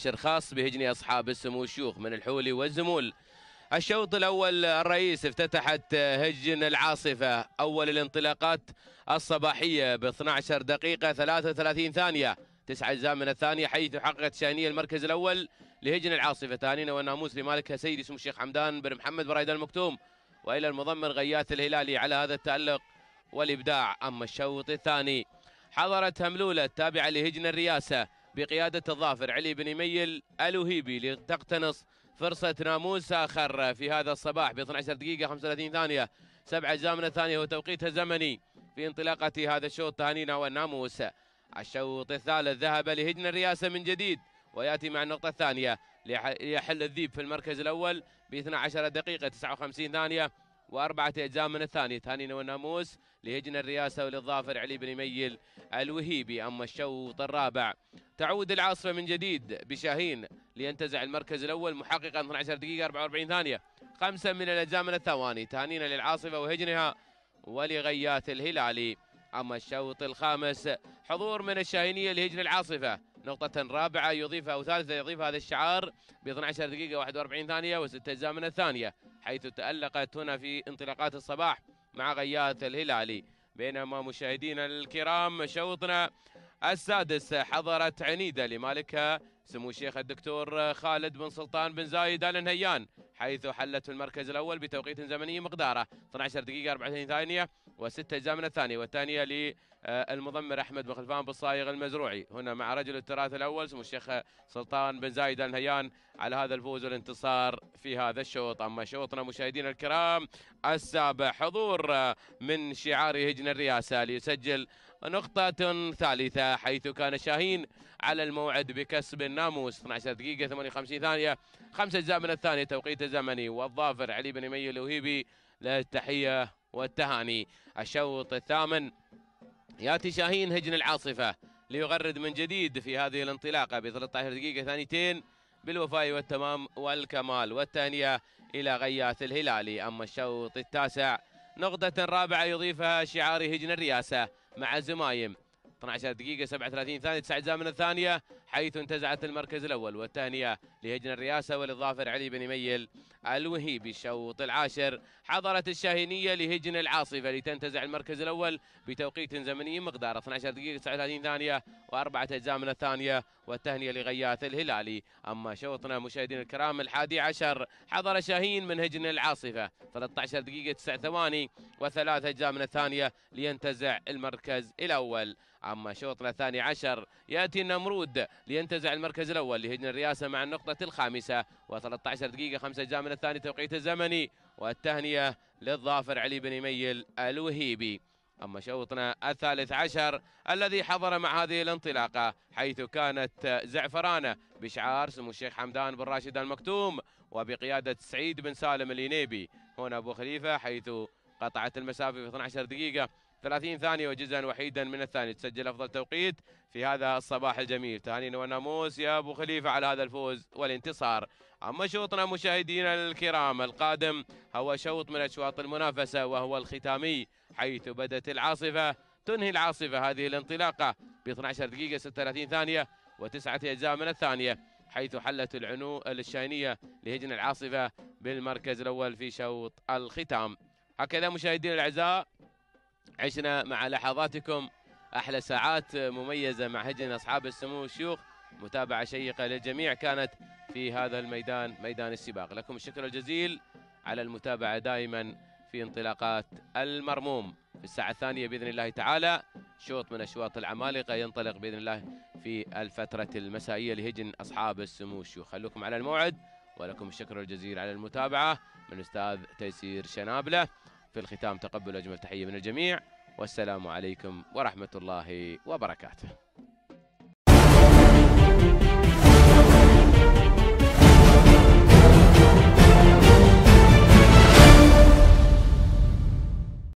شر خاص بهجني أصحاب السمو الشيوخ من الحولي والزمول الشوط الأول الرئيس افتتحت هجن العاصفة أول الانطلاقات الصباحية ب 12 دقيقة 33 ثانية تسعة أجزاء من الثانية حيث حققت شاهنيه المركز الأول لهجن العاصفة ثانينا والناموس لمالكها سيدي سمو الشيخ حمدان بن محمد برايد المكتوم وإلى المضمر غيات الهلالي على هذا التألق والإبداع أما الشوط الثاني حضرت هملولة التابعة لهجن الرياسة بقيادة الظافر علي بن ميل الوهيبي لتقتنص فرصة ناموس آخر في هذا الصباح ب 12 دقيقة 35 ثانية سبعة أجزاء من الثانية وتوقيتها زمني في انطلاقة هذا الشوط تهانينا والناموس الشوط الثالث ذهب لهجن الرئاسة من جديد ويأتي مع النقطة الثانية ليحل الذيب في المركز الأول ب 12 دقيقة 59 ثانية وأربعة أجزاء من الثانية تهانينا والناموس لهجن الرئاسة وللظافر علي بن ميل الوهيبي أما الشوط الرابع تعود العاصفة من جديد بشاهين لينتزع المركز الأول محققا 12 دقيقة 44 ثانية خمسة من الأجزاء من الثواني تهانينا للعاصفة وهجنها ولغيات الهلالي أما الشوط الخامس حضور من الشاهينية لهجن العاصفة نقطة رابعة يضيفها أو ثالثة يضيف هذا الشعار ب 12 دقيقة 41 ثانية وست أجزاء من الثانية حيث تألقت هنا في انطلاقات الصباح مع غياث الهلالي بينما مشاهدينا الكرام شوطنا السادس حضرت عنيدة لمالكها سمو الشيخ الدكتور خالد بن سلطان بن زايد آل نهيان حيث حلت في المركز الأول بتوقيت زمني مقداره 12 دقيقة 24 ثانية وستة أجزاء من الثانية والثانية آه، المضمر احمد بن خلفان بالصايغ المزروعي هنا مع رجل التراث الاول سمو الشيخ سلطان بن زايد الهيان على هذا الفوز والانتصار في هذا الشوط اما شوطنا مشاهدينا الكرام السابع حضور آه، من شعار هجن الرئاسه ليسجل نقطة ثالثة حيث كان شاهين على الموعد بكسب الناموس 12 دقيقة 58 ثانية خمسة أجزاء من الثانية توقيت الزمني والظافر علي بن مي الوهيبي له التحية والتهاني الشوط الثامن ياتي شاهين هجن العاصفه ليغرد من جديد في هذه الانطلاقه ب 13 دقيقه ثانيتين بالوفاء والتمام والكمال والتهنئه الى غياث الهلالي اما الشوط التاسع نقطه رابعه يضيفها شعار هجن الرياسه مع زمايم 12 دقيقة 37 ثانية تسع أجزاء من الثانية حيث انتزعت المركز الأول والثانية لهجن الرئاسة وللظافر علي بن ميل الوهيبي الشوط العاشر حضرت الشاهينية لهجن العاصفة لتنتزع المركز الأول بتوقيت زمني مقدار 12 دقيقة 39 ثانية وأربعة أجزاء من الثانية وتهنئة لغياث الهلالي أما شوطنا مشاهدين الكرام الحادي عشر حضر شاهين من هجن العاصفة 13 دقيقة 9 ثواني وثلاثة أجزاء من الثانية لينتزع المركز الأول أما شوطنا الثاني عشر يأتي النمرود لينتزع المركز الأول لهجن الرئاسة مع النقطة الخامسة و13 دقيقة 5 أجزاء من الثانية توقيت الزمني والتهنئة للظافر علي بن ميل الوهيبي أما شوطنا الثالث عشر الذي حضر مع هذه الانطلاقة حيث كانت زعفرانة بشعار سمو الشيخ حمدان بن راشد المكتوم وبقيادة سعيد بن سالم الينيبي هنا أبو خليفة حيث قطعت المسافة في 12 دقيقة 30 ثانية وجزءا وحيدا من الثاني تسجل أفضل توقيت في هذا الصباح الجميل تهانينا وناموس يا أبو خليفة على هذا الفوز والانتصار أما شوطنا مشاهدينا الكرام القادم هو شوط من أشواط المنافسة وهو الختامي حيث بدت العاصفة تنهي العاصفة هذه الانطلاقة ب 12 دقيقة 36 ثانية وتسعة أجزاء من الثانية حيث حلت العنو الشاينية لهجن العاصفة بالمركز الأول في شوط الختام هكذا مشاهدينا الأعزاء عشنا مع لحظاتكم أحلى ساعات مميزة مع هجن أصحاب السمو الشيوخ متابعة شيقة للجميع كانت في هذا الميدان ميدان السباق لكم الشكر الجزيل على المتابعة دائما في انطلاقات المرموم في الساعة الثانية بإذن الله تعالى شوط من أشواط العمالقة ينطلق بإذن الله في الفترة المسائية لهجن أصحاب السمو الشيوخ خلوكم على الموعد ولكم الشكر الجزيل على المتابعة من الأستاذ تيسير شنابلة في الختام تقبل أجمل تحية من الجميع والسلام عليكم ورحمة الله وبركاته